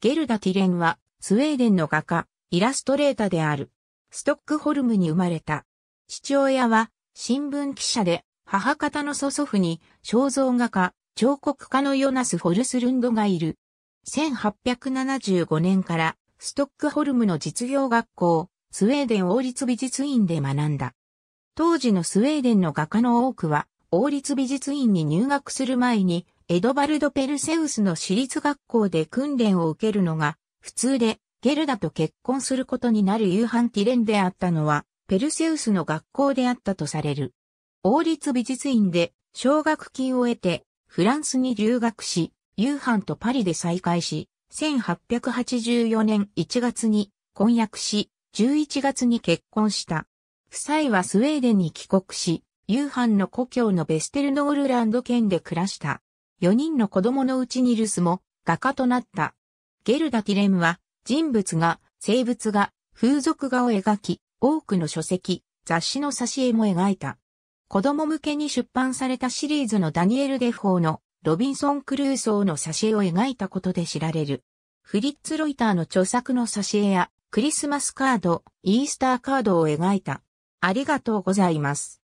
ゲルダ・ティレンは、スウェーデンの画家、イラストレーターである。ストックホルムに生まれた。父親は、新聞記者で、母方の祖祖父に、肖像画家、彫刻家のヨナス・ホルスルンドがいる。1875年から、ストックホルムの実業学校、スウェーデン王立美術院で学んだ。当時のスウェーデンの画家の多くは、王立美術院に入学する前に、エドバルド・ペルセウスの私立学校で訓練を受けるのが普通で、ゲルダと結婚することになるユーハン・ティレンであったのは、ペルセウスの学校であったとされる。王立美術院で奨学金を得て、フランスに留学し、ユーハンとパリで再会し、1884年1月に婚約し、11月に結婚した。夫妻はスウェーデンに帰国し、ユーハンの故郷のベステルノールランド県で暮らした。4人の子供のうちに留守も画家となった。ゲルダ・ティレムは人物が、生物が、風俗画を描き、多くの書籍、雑誌の挿絵も描いた。子供向けに出版されたシリーズのダニエル・デフォーのロビンソン・クルーソーの挿絵を描いたことで知られる。フリッツ・ロイターの著作の挿絵やクリスマスカード、イースターカードを描いた。ありがとうございます。